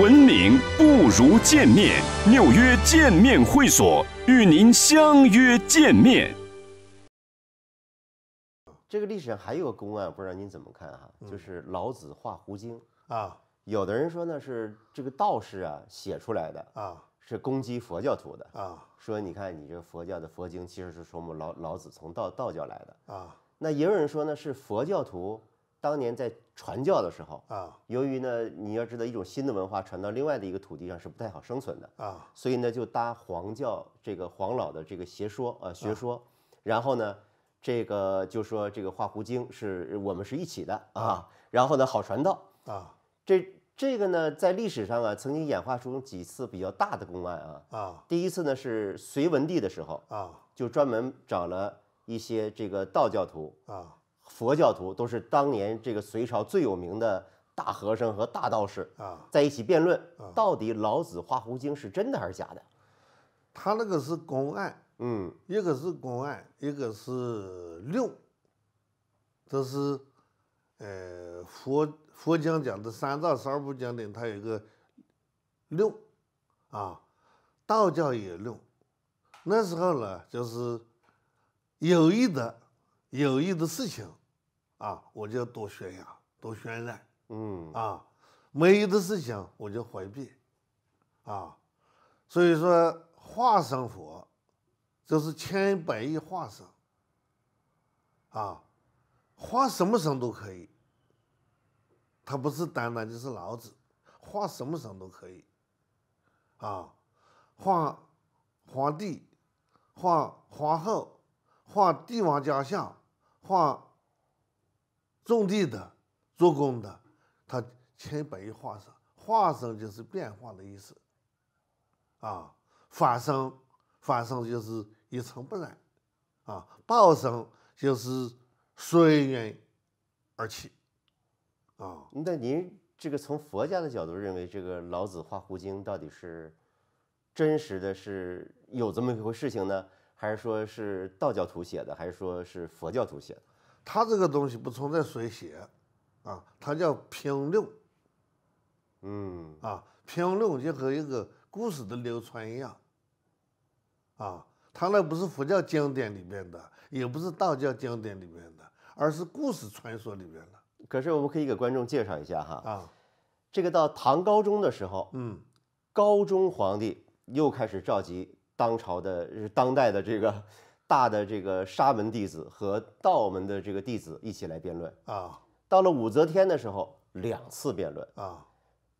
文明不如见面，纽约见面会所与您相约见面。这个历史上还有个公案，不知道您怎么看哈？就是老子画《胡经》啊，有的人说呢是这个道士啊写出来的啊，是攻击佛教徒的啊，说你看你这个佛教的佛经其实是从我们老老子从道道教来的啊。那也有人说呢是佛教徒。当年在传教的时候啊，由于呢，你要知道一种新的文化传到另外的一个土地上是不太好生存的啊，所以呢就搭黄教这个黄老的这个邪说啊学说，然后呢这个就说这个画狐经是我们是一起的啊，然后呢好传道啊，这这个呢在历史上啊曾经演化出几次比较大的公案啊啊，第一次呢是隋文帝的时候啊，就专门找了一些这个道教徒啊。佛教徒都是当年这个隋朝最有名的大和尚和大道士啊，在一起辩论，到底《老子化胡经》是真的还是假的？他那个是公案，嗯，一个是公案，一个是六，这是，呃，佛佛经讲的三藏十二部经里，它有一个六，啊，道教也六，那时候呢，就是有意的有意的事情。啊，我就多宣扬，多渲染，嗯，啊，没有的事情我就回避，啊，所以说化神佛，就是千百亿化神，啊，化什么神都可以，他不是单单就是老子，化什么神都可以，啊，化皇帝，化皇后，化帝王家相，化。种地的、做工的，他千百亿化身，化身就是变化的意思。啊，法生，法生就是一尘不染，啊，报生就是随缘而起。啊，那您这个从佛家的角度认为，这个《老子化胡经》到底是真实的是有这么一回事情呢，还是说是道教徒写的，还是说是佛教徒写的？它这个东西不存在谁写，啊，它叫评论。嗯，啊，评论就和一个故事的流传一样，啊，它那不是佛教经典里面的，也不是道教经典里面的，而是故事传说里面的。可是我们可以给观众介绍一下哈，啊，这个到唐高宗的时候，嗯，高宗皇帝又开始召集当朝的、当代的这个。大的这个沙门弟子和道门的这个弟子一起来辩论啊。到了武则天的时候，两次辩论啊。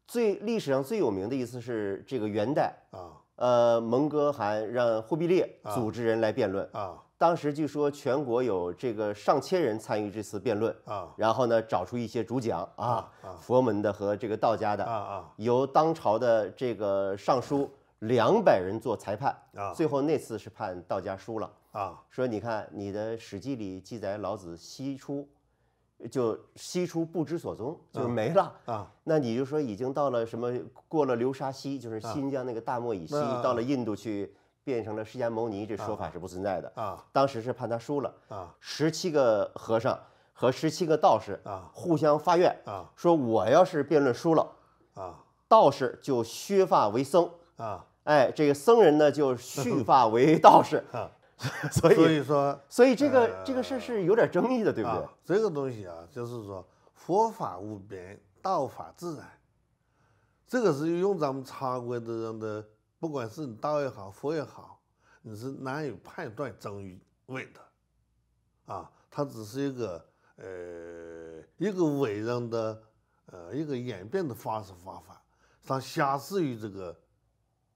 最历史上最有名的一次是这个元代啊，呃，蒙哥汗让忽必烈组织人来辩论啊。当时据说全国有这个上千人参与这次辩论啊。然后呢，找出一些主讲啊，佛门的和这个道家的啊啊，由当朝的这个尚书两百人做裁判啊。最后那次是判道家输了。啊，说你看你的《史记》里记载，老子西出，就西出不知所踪，就没了啊。那你就说已经到了什么过了流沙西，就是新疆那个大漠以西，到了印度去变成了释迦牟尼，这说法是不存在的啊。当时是判他输了啊，十七个和尚和十七个道士啊互相发愿啊，说我要是辩论输了啊，道士就削发为僧啊，哎，这个僧人呢就 蓄发为道士啊。所以，所以说，所以这个这个事是有点争议的，对不对？这个东西啊，就是说佛法无边，道法自然，这个是用咱们常国的人的，不管是你道也好，佛也好，你是难以判断真与伪的。啊，它只是一个呃一个伟人的呃一个演变的方式方法，它相似于这个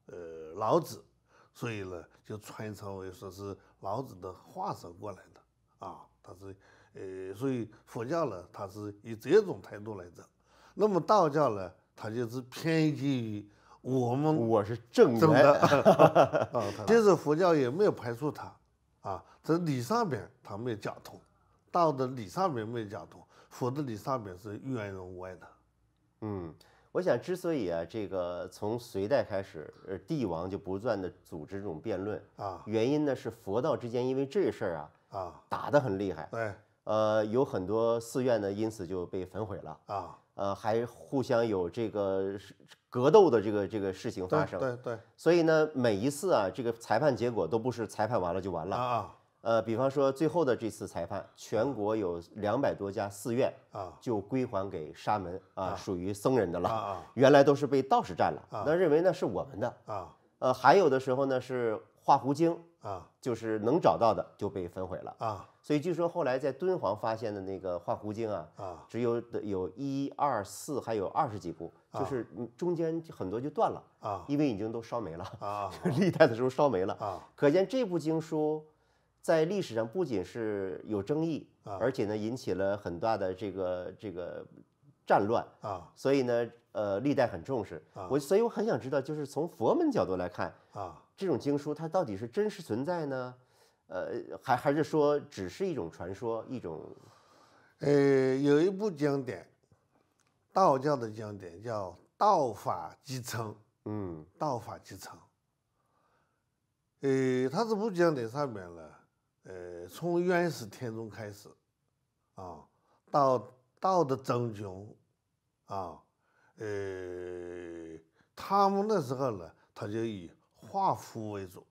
呃老子，所以呢。就传承为说是老子的化身过来的，啊，他是，呃，所以佛教呢，他是以这种态度来走，那么道教呢，他就是偏激于我们，我是正宗的，就是佛教也没有排除他啊，这理上边他没有讲通，道的理上边没有讲通，佛的理上边是圆融人无缘的，嗯。我想，之所以啊，这个从隋代开始，呃，帝王就不断的组织这种辩论啊，原因呢是佛道之间因为这事儿啊，啊，打得很厉害，对，呃，有很多寺院呢因此就被焚毁了啊，呃，还互相有这个格斗的这个这个事情发生，对对，所以呢，每一次啊，这个裁判结果都不是裁判完了就完了啊。呃，比方说最后的这次裁判，全国有两百多家寺院啊，就归还给沙门啊，属于僧人的了。原来都是被道士占了，那认为那是我们的啊。呃，还有的时候呢是画胡经啊，就是能找到的就被焚毁了啊。所以据说后来在敦煌发现的那个画胡经啊，只有的有一二四还有二十几部，就是中间很多就断了啊，因为已经都烧没了啊。历代的时候烧没了啊，可见这部经书。在历史上不仅是有争议，而且呢引起了很大的这个这个战乱啊，所以呢呃历代很重视我，所以我很想知道，就是从佛门角度来看啊，这种经书它到底是真实存在呢，呃还还是说只是一种传说一种？呃有一部经典，道教的经典叫《道法集成》，嗯，《道法集成》，呃，它这部经典上面呢。呃，从元始天尊开始，啊，到道的真君，啊，呃，他们那时候呢，他就以画符为主，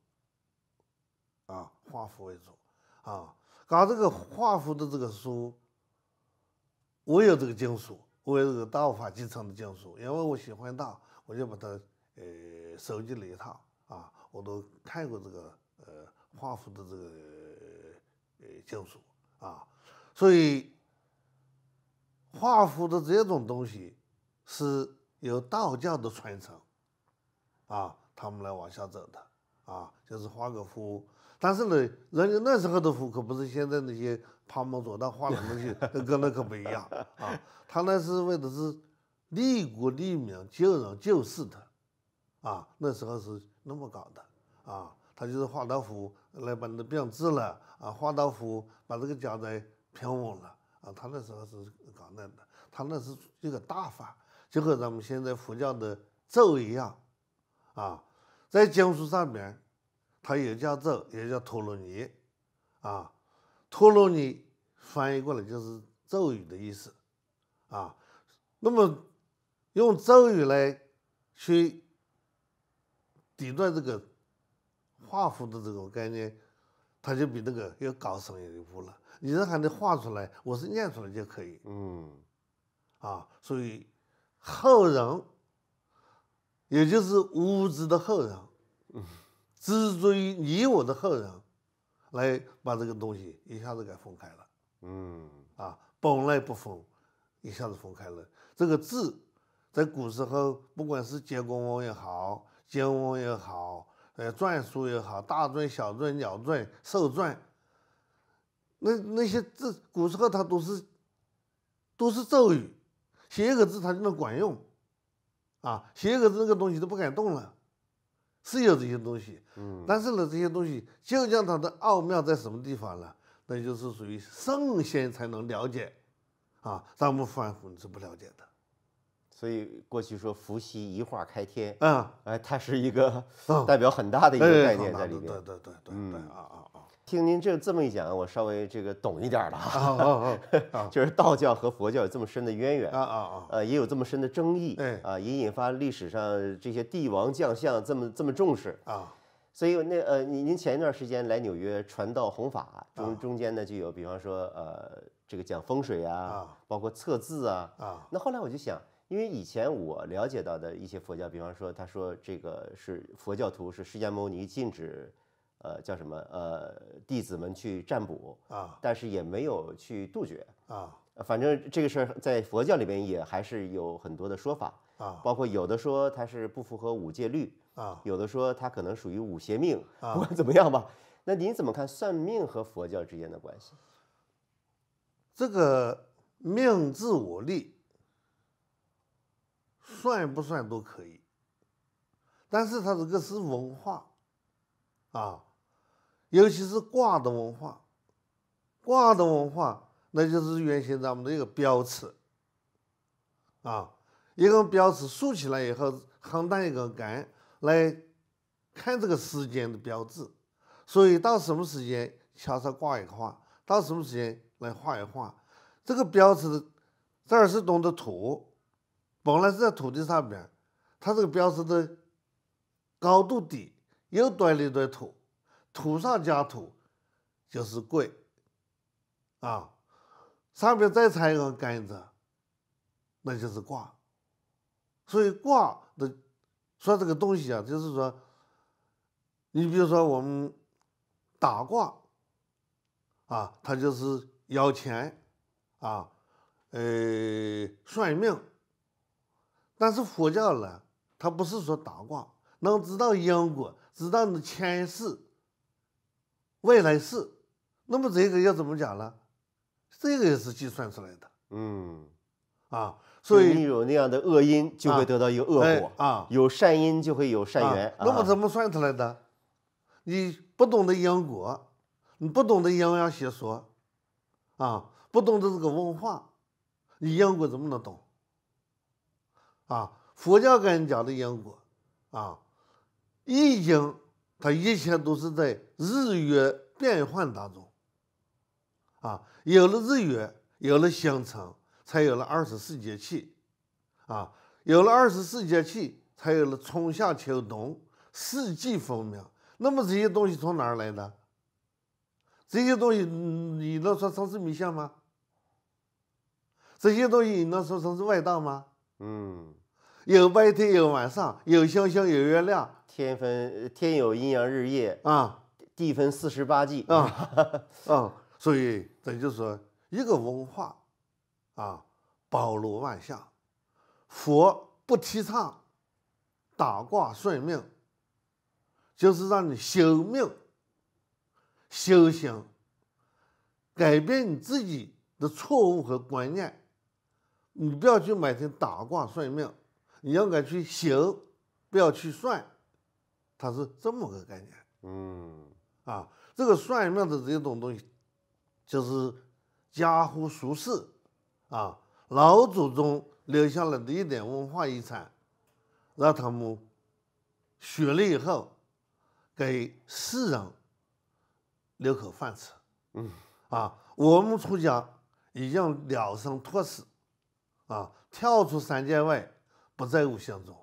啊，画符为主，啊，搞这个画符的这个书，我有这个经书，我有这个道法继承的经书，因为我喜欢道，我就把它呃收集了一套，啊，我都看过这个呃画符的这个。清楚啊，所以画符的这种东西是由道教的传承啊，他们来往下走的啊，就是画个符。但是呢，人家那时候的符可不是现在那些旁门左道画的东西，跟那可不一样啊。他那是为的是利国利民、救人救世的啊，那时候是那么搞的啊，他就是画的符。来把你的病治了啊，化道符把这个家宅平稳了啊。他那时候是搞那的，他那是一个大法，就和咱们现在佛教的咒一样啊。在经书上面，它也叫咒，也叫陀罗尼啊。陀罗尼翻译过来就是咒语的意思啊。那么用咒语来去抵断这个。画符的这个概念，它就比那个要高上一步了。你还能画出来，我是念出来就可以。嗯，啊，所以后人，也就是无知的后人，执着于你我的后人，来把这个东西一下子给分开了。嗯，啊，本来不分，一下子分开了。这个字在古时候，不管是结公翁也好，结翁也好。呃，篆书也好，大篆、小篆、鸟篆、兽篆，那那些字，古时候它都是，都是咒语，写一个字它就能管用，啊，写一个字那个东西都不敢动了，是有这些东西，嗯，但是呢，这些东西就竟它的奥妙在什么地方呢？那就是属于圣贤才能了解，啊，咱们凡夫是不了解的。所以过去说伏羲一画开天，嗯，哎，它是一个代表很大的一个概念在里面。对对对对，对，啊啊啊，听您这这么一讲，我稍微这个懂一点了啊啊啊，就是道教和佛教有这么深的渊源啊啊啊，呃，也有这么深的争议，对啊，也引发历史上这些帝王将相这么这么重视啊，所以那呃，您您前一段时间来纽约传道弘法中中间呢就有，比方说呃这个讲风水啊，包括测字啊啊，那后来我就想。因为以前我了解到的一些佛教，比方说，他说这个是佛教徒是释迦牟尼禁止，呃，叫什么？呃，弟子们去占卜啊，但是也没有去杜绝啊。反正这个事儿在佛教里边也还是有很多的说法啊，包括有的说它是不符合五戒律啊，有的说它可能属于五邪命啊。不管怎么样吧，那您怎么看算命和佛教之间的关系？这个命自我立。算不算都可以，但是它这个是文化，啊，尤其是卦的文化，卦的文化那就是原先咱们的一个标尺，啊，一个标尺竖起来以后，横搭一个杆来看这个时间的标志，所以到什么时间掐上挂一挂，到什么时间来画一画，这个标尺这儿是懂得土。本来是在土地上面，它这个标识的高度低，又堆了一堆土，土上加土，就是贵，啊，上边再插一个杆子，那就是卦，所以卦的说这个东西啊，就是说，你比如说我们打卦，啊，他就是要钱，啊，呃，算命。但是佛教呢，它不是说八卦能知道因果，知道你前世、未来世，那么这个要怎么讲呢？这个也是计算出来的。嗯，啊，所以你有那样的恶因，就会得到一个恶果啊；有善因，就会有善缘。那么怎么算出来的？你不懂得因果，你不懂得阴阳学说，啊，不懂得这个文化，你因果怎么能懂？啊，佛教跟你讲的因果，啊，《易经》它一切都是在日月变换当中，啊，有了日月，有了星辰，才有了二十四节气，啊，有了二十四节气，才有了春夏秋冬，四季分明。那么这些东西从哪儿来的？这些东西你能说它是迷信吗？这些东西你能说成是外道吗？嗯。有白天，有晚上，有星星，有月亮。天分天有阴阳日夜啊，地分四十八季啊。啊，所以这就是说，一个文化啊，包罗万象。佛不提倡打卦算命，就是让你修命、修行，改变你自己的错误和观念。你不要去每天打卦算命。你要敢去行，不要去算，它是这么个概念。嗯，啊，这个算命的这种东西，就是家乎俗世啊，老祖宗留下来的一点文化遗产，让他们学了以后，给世人留口饭吃。嗯，啊，我们出家已经了生脱死，啊，跳出三界外。不在五相中，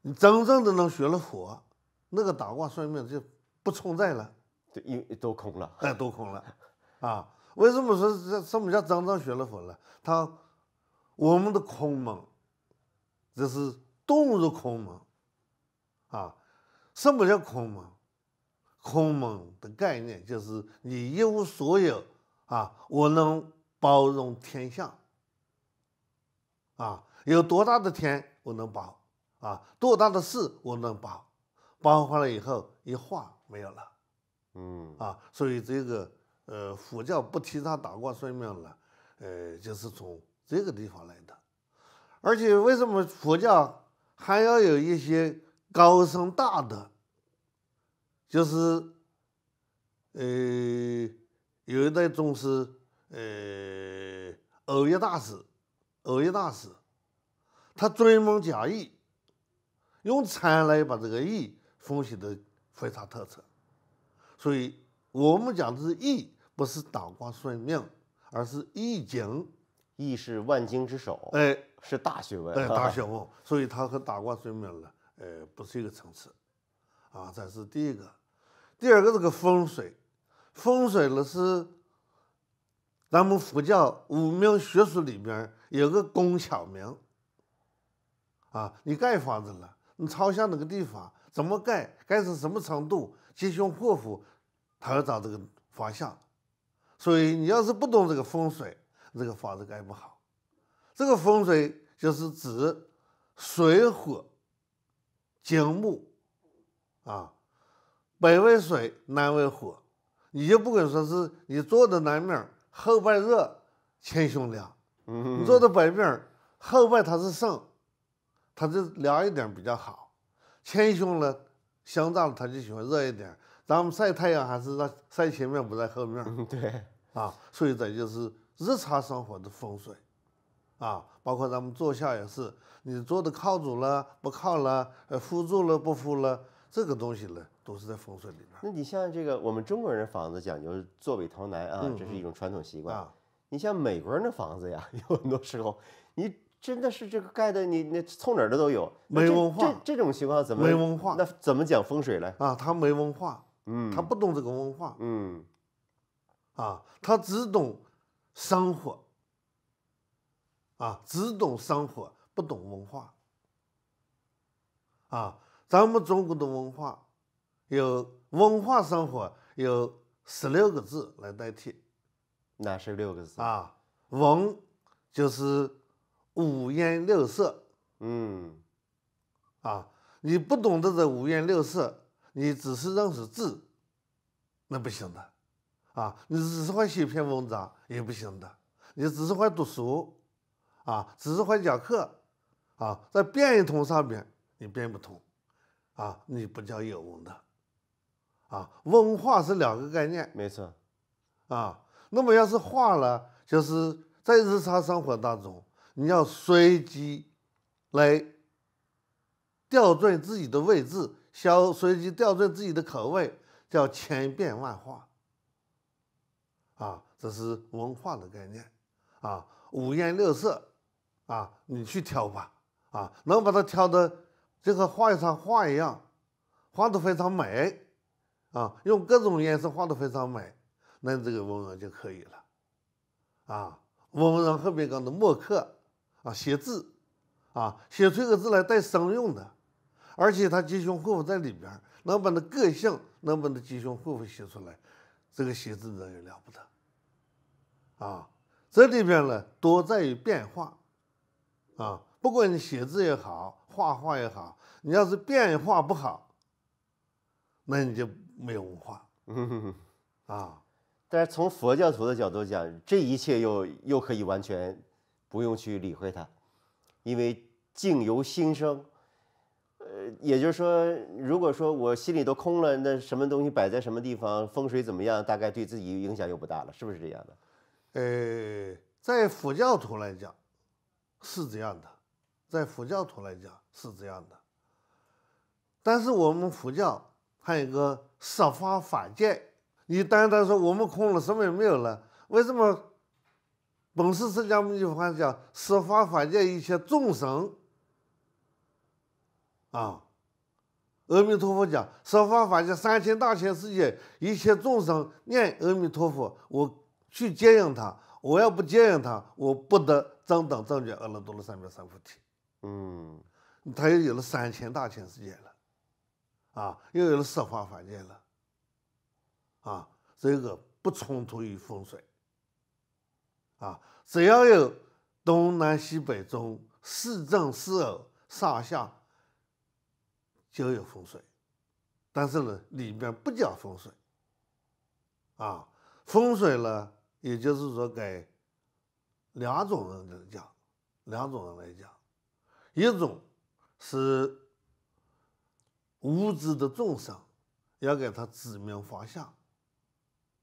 你真正的能学了佛，那个打卦算命就不存在了，对，因都空了，哎，都空了，啊，为什么说什么叫真正学了佛了？他我们的空门，这是物入空门，啊，什么叫空门？空门的概念就是你一无所有啊，我能包容天下，啊。有多大的天我能包啊？多大的事我能包？包完了以后一化没有了，嗯啊，所以这个呃佛教不提倡打卦算命了，呃就是从这个地方来的。而且为什么佛教还要有一些高僧大德，就是呃有一代宗师呃偶一大师，偶一大师。他追梦讲义，用禅来把这个义分析的非常透彻，所以我们讲的是义，不是倒卦算命，而是易经，易是万经之首，哎，是大学问，哎，大学问，所以他和倒卦算命呢，哎，不是一个层次，啊，这是第一个，第二个这个风水，风水呢是咱们佛教五名学术里边有个龚巧明。啊，你盖房子了，你朝向哪个地方？怎么盖？盖成什么程度？吉凶祸福，他要找这个方向。所以你要是不懂这个风水，这个房子盖不好。这个风水就是指水火金木啊，北为水，南为火。你就不管说是你坐的南面后背热，前胸凉；你坐的北面后背它是盛。他就凉一点比较好，前胸呢，香皂他就喜欢热一点。咱们晒太阳还是让晒前面，不在后面。对啊，所以这就是日常生活的风水啊。包括咱们坐下也是，你坐的靠左了不靠了，呃，扶住了不扶了，这个东西呢都是在风水里边。那你像这个我们中国人房子讲究坐北朝南啊，这是一种传统习惯。啊、你像美国人的房子呀，有很多时候你。真的是这个盖的，你那从哪儿的都有，没文化。这这种情况怎么没文化？那怎么讲风水嘞？啊，他没文化，嗯，他不懂这个文化，嗯，啊，他只懂生活，啊，只懂生活，不懂文化，啊，咱们中国的文化有文化生活有十六个字来代替，哪十六个字啊？文就是。五颜六色，嗯，啊，你不懂得这五颜六色，你只是认识字，那不行的，啊，你只是会写篇文章也不行的，你只是会读书，啊，只是会讲课，啊，在变通上面你变不通，啊，你不叫有文的，啊，文化是两个概念，没错，啊，那么要是画了，就是在日常生活当中。你要随机，来调转自己的位置，消随机调转自己的口味，叫千变万化，啊，这是文化的概念，啊，五颜六色，啊，你去挑吧，啊，能把它挑的就和画一张画一样，画的非常美，啊，用各种颜色画的非常美，那这个文人就可以了，啊，文人后面讲的墨客。啊，写字，啊，写出一个字来带声用的，而且他吉凶祸福在里边，能把那个性，能把那吉凶祸福写出来，这个写字的人了不得。啊，这里边呢多在于变化，啊，不管你写字也好，画画也好，你要是变化不好，那你就没有文化。啊，但是从佛教徒的角度讲，这一切又又可以完全。不用去理会它，因为境由心生，呃，也就是说，如果说我心里都空了，那什么东西摆在什么地方，风水怎么样，大概对自己影响又不大了，是不是这样的？呃，在佛教徒来讲是这样的，在佛教徒来讲是这样的。但是我们佛教还有一个设法法界，你单单说我们空了，什么也没有了，为什么？本是释迦牟尼佛讲，十法法界一切众生，啊，阿弥陀佛讲，十法法界三千大千世界一切众生念阿弥陀佛，我去接应他。我要不接应他，我不得真等正觉，阿耨多罗三藐三菩提。嗯，他又有了三千大千世界了，啊，又有了十法法界了，啊，这个不冲突于风水。啊，只要有东南西北中四正四偶上下，就有风水，但是呢，里面不讲风水。啊，风水呢，也就是说给两种人来讲，两种人来讲，一种是无知的众生，要给他指明方向，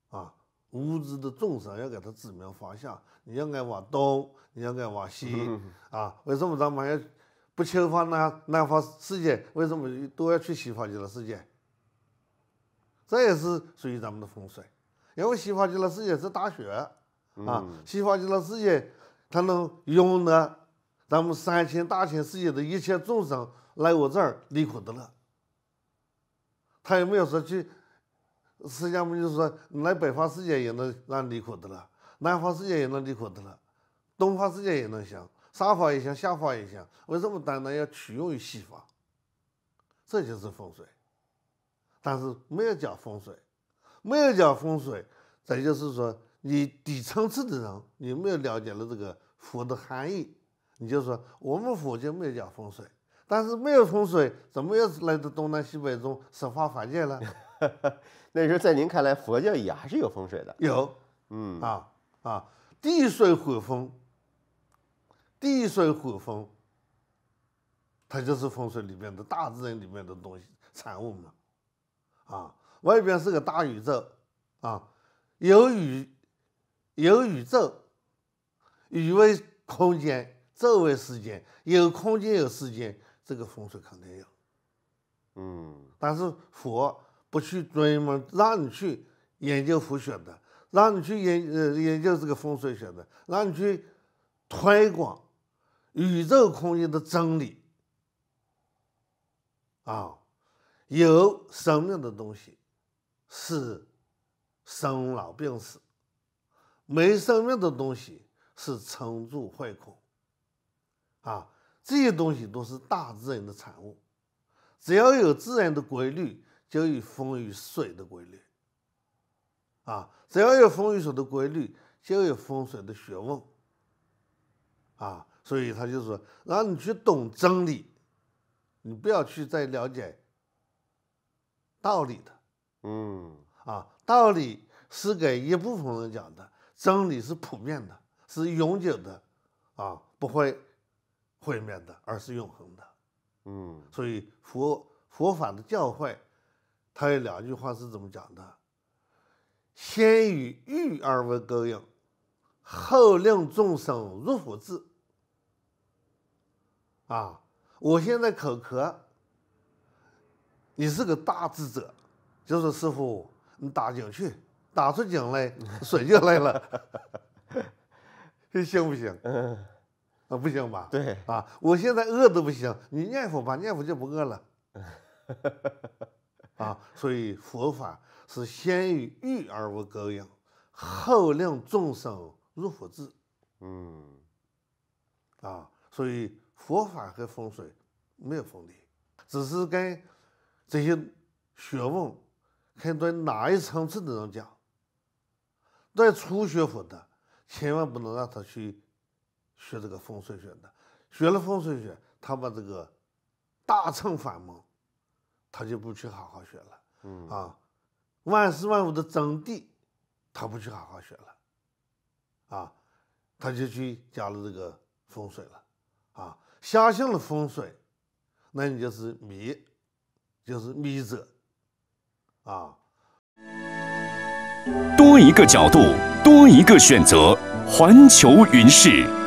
啊。无知的众生要给他指明方向，你要该往东，你要该往西 啊！为什么咱们要不侵犯南南方世界？为什么都要去西方极乐世界？这也是属于咱们的风水，因为西方极乐世界是大学啊！西方极乐世界它能容纳咱们三千大千世界的一切众生来我这儿离苦得乐，他也没有说去。实际上，我们就是说，来北方世界也能让离苦的了，南方世界也能离苦的了，东方世界也能行，上方也行，下方也行。为什么单单要取用于西方？这就是风水，但是没有讲风水，没有讲风水，再就是说，你底层次的人你没有了解了这个佛的含义？你就说我们佛就没有讲风水，但是没有风水，怎么又来到东南西北中生发法界了？那时候在您看来，佛教也还是有风水的？有，嗯，啊啊，地水火风，地水火风，它就是风水里面的大自然里面的东西产物嘛，啊，外边是个大宇宙，啊，有宇有宇宙，宇为空间，宙为时间，有空间有时间，这个风水肯定有，嗯，但是佛。不去专门让你去研究风水的，让你去研呃研究这个风水学的，让你去推广宇宙空间的真理。啊，有生命的东西是生老病死，没生命的东西是成住坏空。啊，这些东西都是大自然的产物，只要有自然的规律。就有风与水的规律啊，只要有风与水的规律，就有风水的学问啊。所以他就说，让你去懂真理，你不要去再了解道理的，嗯，啊，道理是给一部分人讲的，真理是普遍的，是永久的，啊，不会毁灭的，而是永恒的，嗯。所以佛佛法的教诲。他有两句话是怎么讲的？先与欲而为勾引，后令众生入佛智。啊！我现在口渴，你是个大智者，就说师傅，你打井去，打出井来水就来了，行不行？嗯，啊，不行吧？对。啊！我现在饿的不行，你念佛吧，念佛就不饿了。啊，所以佛法是先以育而无狗养，后令众生入佛智。嗯，啊，所以佛法和风水没有分离，只是跟这些学问看对哪一层次的人讲。对初学佛的，千万不能让他去学这个风水学的，学了风水学，他把这个大乘法门他就不去好好学了，啊，万事万物的真谛，他不去好好学了，啊，他就去加入这个风水了，啊，相信了风水，那你就是迷，就是迷者，啊，多一个角度，多一个选择，环球云视。